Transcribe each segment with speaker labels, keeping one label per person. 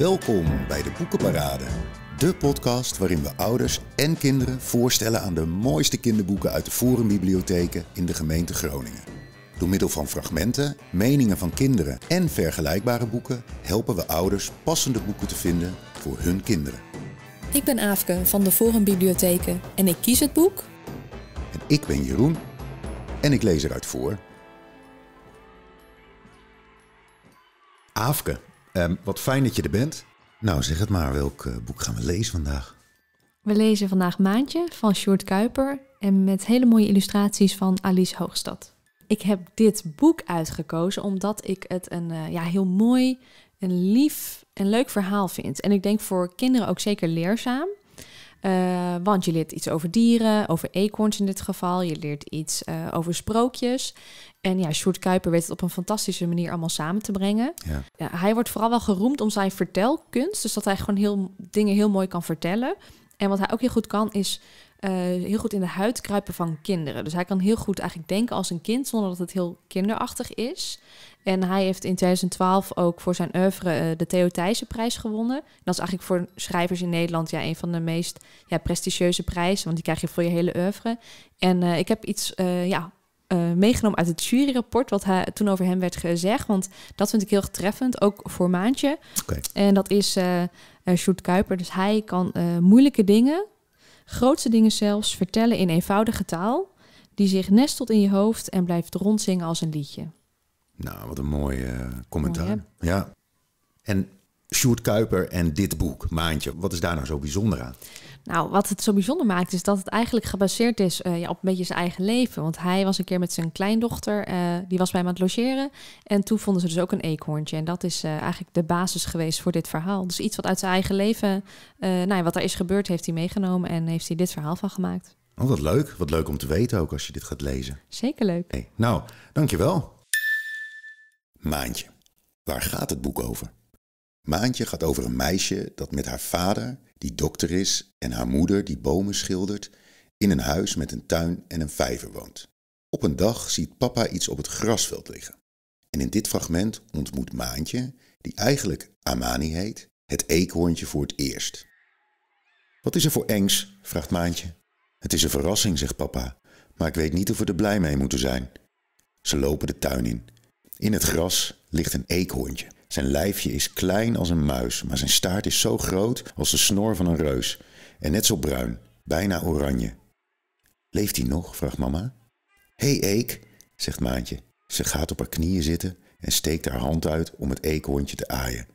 Speaker 1: Welkom bij de Boekenparade. De podcast waarin we ouders en kinderen voorstellen aan de mooiste kinderboeken uit de Forumbibliotheken in de gemeente Groningen. Door middel van fragmenten, meningen van kinderen en vergelijkbare boeken helpen we ouders passende boeken te vinden voor hun kinderen.
Speaker 2: Ik ben Aafke van de Forumbibliotheken en ik kies het boek.
Speaker 1: En ik ben Jeroen en ik lees eruit voor. Aafke, Ehm, wat fijn dat je er bent. Nou, zeg het maar, welk eh, boek gaan we lezen vandaag?
Speaker 2: We lezen vandaag Maantje van Sjoerd Kuiper en met hele mooie illustraties van Alice Hoogstad. Ik heb dit boek uitgekozen omdat ik het een eh, ja, heel mooi, een lief en leuk verhaal vind. En ik denk voor kinderen ook zeker leerzaam. Eh, want je leert iets over dieren, over eekhoorns in dit geval. Je leert iets eh, over sprookjes. En ja, Sjoerd Kuiper weet het op een fantastische manier allemaal samen te brengen. Ja. hij wordt vooral wel geroemd om zijn vertelkunst. Dus dat hij gewoon heel, dingen heel mooi kan vertellen. En wat hij ook heel goed kan, is eh, heel goed in de huid kruipen van kinderen. Dus hij kan heel goed eigenlijk denken als een kind, zonder dat het heel kinderachtig is. En hij heeft in 2012 ook voor zijn oeuvre eh, de Theo prijs gewonnen. dat is eigenlijk voor schrijvers in Nederland ja, een van de meest ja, prestigieuze prijzen, want die krijg je voor je hele oeuvre. En eh, ik heb iets ja, meegenomen uit het juryrapport, wat toen over hem werd gezegd. Want dat vind ik heel treffend, ook voor Maantje. Okay. En dat is uh, Sjoerd Kuiper. Dus hij kan moeilijke dingen Grootste dingen zelfs vertellen in eenvoudige taal, die zich nestelt in je hoofd en blijft rondzingen als een liedje.
Speaker 1: Nou, wat een mooie eh, commentaar. ja. En Sjoerd Kuiper en dit boek, Maandje. Wat is daar nou zo bijzonder aan?
Speaker 2: Nou, wat het zo bijzonder maakt, is dat het eigenlijk gebaseerd is eh, ja, op een beetje zijn eigen leven. Want hij was een keer met zijn kleindochter, eh, die was bij hem aan het logeren. En toen vonden ze dus ook een eekhoorntje. En dat is eh, eigenlijk de basis geweest voor dit verhaal. Dus iets wat uit zijn eigen leven, nou ja, wat er is gebeurd, heeft hij meegenomen en heeft hij dit verhaal van gemaakt.
Speaker 1: Oh, wat leuk. Wat leuk om te weten ook als je dit gaat lezen.
Speaker 2: Zeker leuk. Hey,
Speaker 1: nou, dankjewel. Maantje, waar gaat het boek over? Maantje gaat over een meisje dat met haar vader, die dokter is, en haar moeder, die bomen schildert, in een huis met een tuin en een vijver woont. Op een dag ziet papa iets op het grasveld liggen. En in dit fragment ontmoet Maantje, die eigenlijk Amani heet, het eekhoorntje voor het eerst. Wat is er voor engs? vraagt Maantje. Het is een verrassing, zegt papa, maar ik weet niet of we er blij mee moeten zijn. Ze lopen de tuin in. In het gras ligt een eekhoorntje. Zijn lijfje is klein als een muis, maar zijn staart is zo groot als de snor van een reus. En net zo bruin, bijna oranje. Leeft hij nog? vraagt mama. Hé hey, Eek, zegt Maantje. Ze gaat op haar knieën zitten en steekt haar hand uit om het eekhondje te aaien.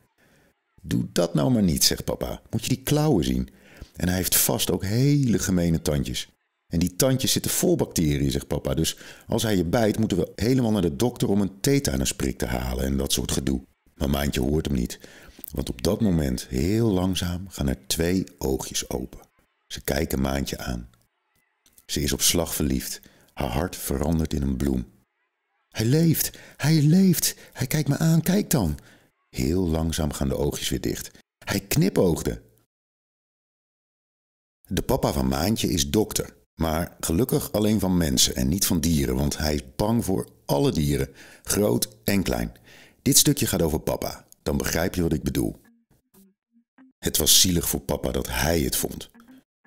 Speaker 1: Doe dat nou maar niet, zegt papa. Moet je die klauwen zien? En hij heeft vast ook hele gemene tandjes. En die tandjes zitten vol bacteriën, zegt papa. Dus als hij je bijt, moeten we helemaal naar de dokter om een tetanusprik te halen en dat soort gedoe. Maar Maantje hoort hem niet, want op dat moment, heel langzaam, gaan er twee oogjes open. Ze kijken Maantje aan. Ze is op slag verliefd, haar hart verandert in een bloem. Hij leeft, hij leeft, hij kijkt me aan, kijk dan. Heel langzaam gaan de oogjes weer dicht. Hij knipoogde. De papa van Maantje is dokter, maar gelukkig alleen van mensen en niet van dieren, want hij is bang voor alle dieren, groot en klein. Dit stukje gaat over papa, dan begrijp je wat ik bedoel. Het was zielig voor papa dat hij het vond.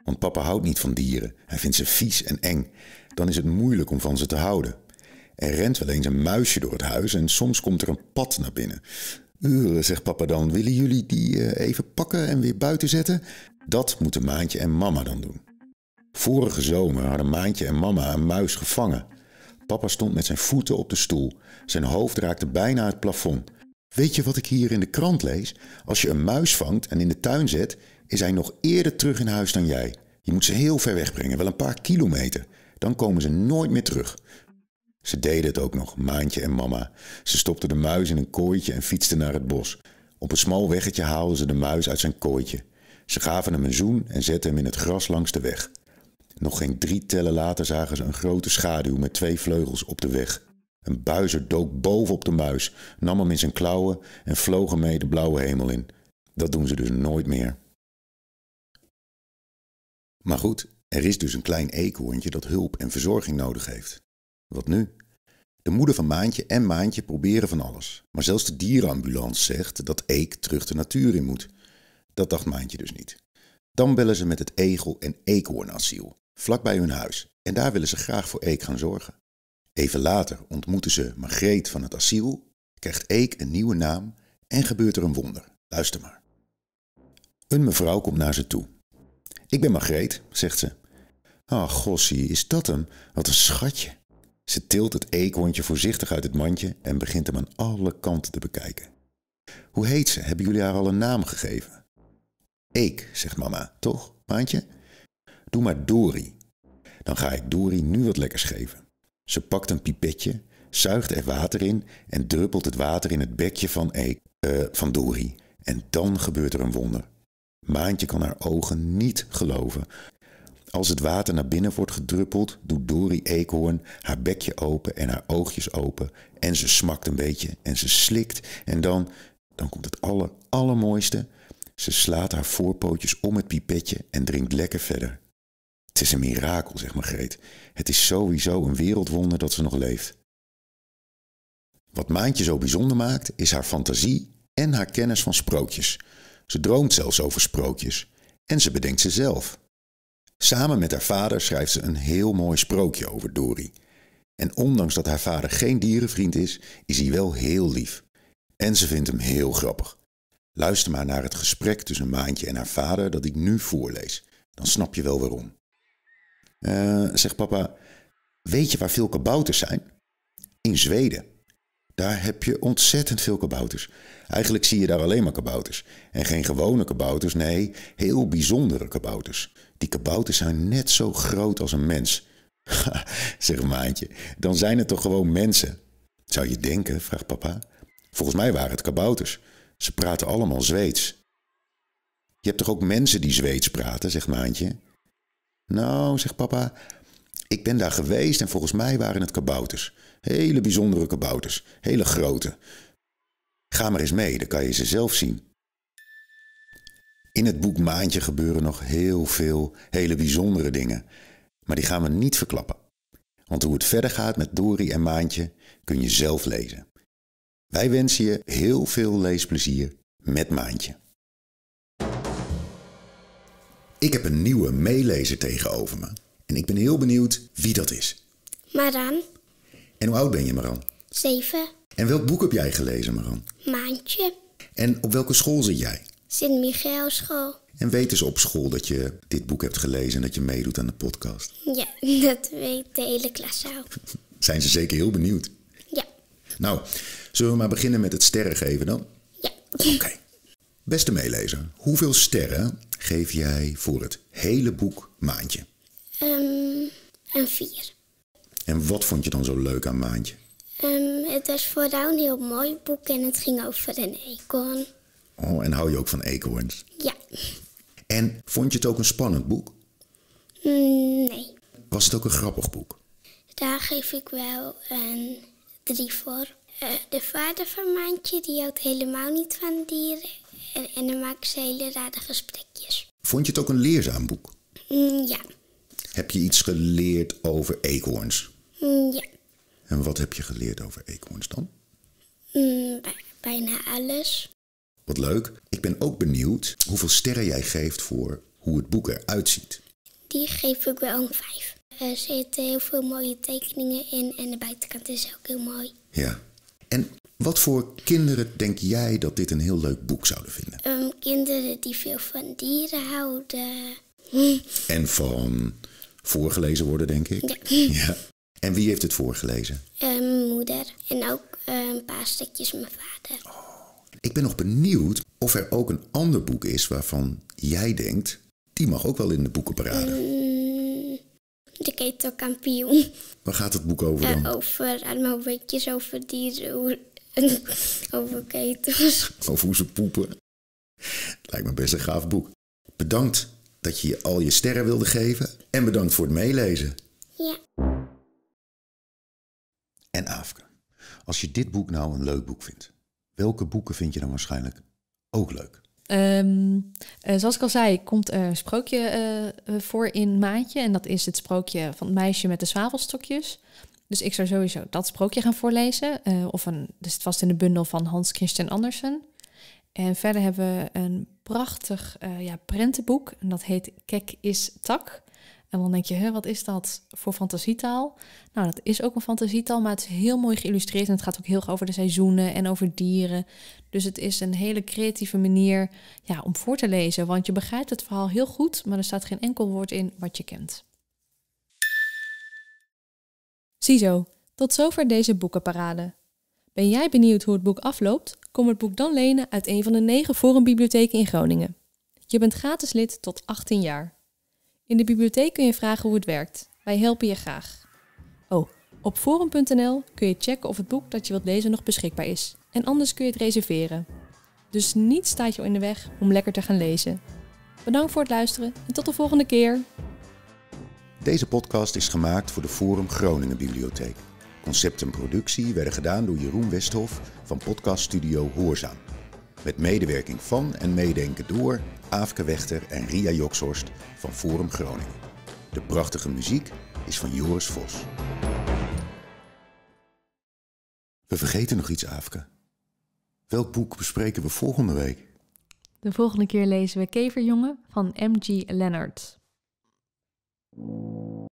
Speaker 1: Want papa houdt niet van dieren, hij vindt ze vies en eng. Dan is het moeilijk om van ze te houden. Er rent wel eens een muisje door het huis en soms komt er een pad naar binnen. Uren, zegt papa dan, willen jullie die eh, even pakken en weer buiten zetten? Dat moeten Maantje en mama dan doen. Vorige zomer hadden Maantje en mama een muis gevangen. Papa stond met zijn voeten op de stoel. Zijn hoofd raakte bijna het plafond. Weet je wat ik hier in de krant lees? Als je een muis vangt en in de tuin zet, is hij nog eerder terug in huis dan jij. Je moet ze heel ver wegbrengen, wel een paar kilometer. Dan komen ze nooit meer terug. Ze deden het ook nog, Maantje en mama. Ze stopten de muis in een kooitje en fietsten naar het bos. Op een smal weggetje haalden ze de muis uit zijn kooitje. Ze gaven hem een zoen en zetten hem in het gras langs de weg. Nog geen drie tellen later zagen ze een grote schaduw met twee vleugels op de weg. Een buizer dook bovenop de muis, nam hem in zijn klauwen en vloog mee de blauwe hemel in. Dat doen ze dus nooit meer. Maar goed, er is dus een klein eekhoorntje dat hulp en verzorging nodig heeft. Wat nu? De moeder van Maantje en Maantje proberen van alles. Maar zelfs de dierenambulance zegt dat Eek terug de natuur in moet. Dat dacht Maantje dus niet. Dan bellen ze met het Egel- en Eekhoornasiel vlak bij hun huis en daar willen ze graag voor Eek gaan zorgen. Even later ontmoeten ze Margreet van het asiel, krijgt Eek een nieuwe naam en gebeurt er een wonder. Luister maar. Een mevrouw komt naar ze toe. Ik ben Margreet, zegt ze. Ah, gossie, is dat hem? Wat een schatje. Ze tilt het Eekwondje voorzichtig uit het mandje en begint hem aan alle kanten te bekijken. Hoe heet ze? Hebben jullie haar al een naam gegeven? Eek, zegt mama, toch, maandje? Doe maar Dori. Dan ga ik Dori nu wat lekkers geven. Ze pakt een pipetje, zuigt er water in en druppelt het water in het bekje van, e eh, van Dori. En dan gebeurt er een wonder. Maantje kan haar ogen niet geloven. Als het water naar binnen wordt gedruppeld, doet Dori Eekhoorn haar bekje open en haar oogjes open. En ze smakt een beetje en ze slikt. En dan, dan komt het aller, allermooiste. Ze slaat haar voorpootjes om het pipetje en drinkt lekker verder. Het is een mirakel, zeg maar Greet. Het is sowieso een wereldwonder dat ze nog leeft. Wat Maantje zo bijzonder maakt, is haar fantasie en haar kennis van sprookjes. Ze droomt zelfs over sprookjes en ze bedenkt ze zelf. Samen met haar vader schrijft ze een heel mooi sprookje over Dory. En ondanks dat haar vader geen dierenvriend is, is hij wel heel lief. En ze vindt hem heel grappig. Luister maar naar het gesprek tussen Maantje en haar vader dat ik nu voorlees. Dan snap je wel waarom. Eh, zegt papa, weet je waar veel kabouters zijn? In Zweden. Daar heb je ontzettend veel kabouters. Eigenlijk zie je daar alleen maar kabouters. En geen gewone kabouters, nee, heel bijzondere kabouters. Die kabouters zijn net zo groot als een mens. zegt Maantje, dan zijn het toch gewoon mensen? Zou je denken, vraagt papa. Volgens mij waren het kabouters. Ze praten allemaal Zweeds. Je hebt toch ook mensen die Zweeds praten, zegt Maantje. Nou, zegt papa, ik ben daar geweest en volgens mij waren het kabouters. Hele bijzondere kabouters, hele grote. Ga maar eens mee, dan kan je ze zelf zien. In het boek Maandje gebeuren nog heel veel hele bijzondere dingen, maar die gaan we niet verklappen. Want hoe het verder gaat met Dory en Maandje kun je zelf lezen. Wij wensen je heel veel leesplezier met Maandje. Ik heb een nieuwe meelezer tegenover me. En ik ben heel benieuwd wie dat is. Maran. En hoe oud ben je, Maran? Zeven. En welk boek heb jij gelezen, Maran?
Speaker 3: Maandje.
Speaker 1: En op welke school zit jij?
Speaker 3: sint school
Speaker 1: En weten ze dus op school dat je dit boek hebt gelezen en dat je meedoet aan de podcast?
Speaker 3: Ja, dat weet de hele klas al.
Speaker 1: Zijn ze zeker heel benieuwd? Ja. Nou, zullen we maar beginnen met het sterren geven dan?
Speaker 3: Ja. Oké.
Speaker 1: Beste meelezer, hoeveel sterren geef jij voor het hele boek Maantje?
Speaker 3: Um, ehm, een vier.
Speaker 1: En wat vond je dan zo leuk aan Maantje?
Speaker 3: Um, ehm, het was vooral een heel mooi boek en het ging over een eekhoorn.
Speaker 1: Oh, en hou je ook van eekhoorns? Ja. En vond je het ook een spannend boek?
Speaker 3: Mm, nee.
Speaker 1: Was het ook een grappig boek?
Speaker 3: Daar geef ik wel een drie voor. Eh, de vader van Maantje die houdt helemaal niet van dieren. En, en dan maken ze hele rare gesprekjes.
Speaker 1: Vond je het ook een leerzaam boek? Mm, ja. Heb je iets geleerd over eekhoorns? Mm, ja. En wat heb je geleerd over eekhoorns dan?
Speaker 3: Mm, bijna alles.
Speaker 1: Wat leuk. Ik ben ook benieuwd hoeveel sterren jij geeft voor hoe het boek eruit ziet.
Speaker 3: Die geef ik wel een vijf. Er zitten heel veel mooie tekeningen in en de buitenkant is ook heel mooi.
Speaker 1: Ja. En wat voor kinderen denk jij dat dit een heel leuk boek zouden vinden?
Speaker 3: Ehm, kinderen die veel van dieren houden.
Speaker 1: En van voorgelezen worden, denk ik. Ja. En wie heeft het voorgelezen?
Speaker 3: mijn ehm, moeder en ook ehm, een paar stukjes mijn vader. Oh,
Speaker 1: ik ben nog benieuwd of er ook een ander boek is waarvan jij denkt, die mag ook wel in de boekenparade.
Speaker 3: Um, de Kampioen.
Speaker 1: Waar gaat het boek over dan?
Speaker 3: Uh, over allemaal weetjes over dieren, over ketels.
Speaker 1: Over hoe ze poepen. Lijkt me best een gaaf boek. Bedankt dat je je al je sterren wilde geven. En bedankt voor het meelezen. Ja. En Afke, als je dit boek nou een leuk boek vindt, welke boeken vind je dan waarschijnlijk ook leuk?
Speaker 2: Ehm, eh, zoals ik al zei, komt er een sprookje eh, voor in Maatje. En dat is het sprookje van het meisje met de zwavelstokjes. Dus ik zou sowieso dat sprookje gaan voorlezen. Eh, of een, dus het was in de bundel van Hans Christian Andersen. En verder hebben we een prachtig eh, ja, prentenboek. En dat heet Kek is tak. En dan denk je, wat is dat voor fantasietaal? Nou, dat is ook een fantasietaal, maar het is heel mooi geïllustreerd. En het gaat ook heel erg over de seizoenen en over dieren. Dus het is een hele creatieve manier ja, om voor te lezen. Want je begrijpt het verhaal heel goed, maar er staat geen enkel woord in wat je kent. Ziezo, tot zover deze boekenparade. Ben jij benieuwd hoe het boek afloopt? Kom het boek dan lenen uit een van de negen forumbibliotheken in Groningen. Je bent gratis lid tot 18 jaar. In de bibliotheek kun je vragen hoe het werkt. Wij helpen je graag. Oh, op forum.nl kun je checken of het boek dat je wilt lezen nog beschikbaar is. En anders kun je het reserveren. Dus niets staat je in de weg om lekker te gaan lezen. Bedankt voor het luisteren en tot de volgende keer!
Speaker 1: Deze podcast is gemaakt voor de Forum Groningen Bibliotheek. Concept en productie werden gedaan door Jeroen Westhof van podcaststudio Hoorzaam. Met medewerking van en meedenken door Aafke Wechter en Ria Jokshorst van Forum Groningen. De prachtige muziek is van Joris Vos. We vergeten nog iets, Aafke. Welk boek bespreken we volgende week?
Speaker 2: De volgende keer lezen we Keverjongen van M.G. Leonard.
Speaker 1: うん。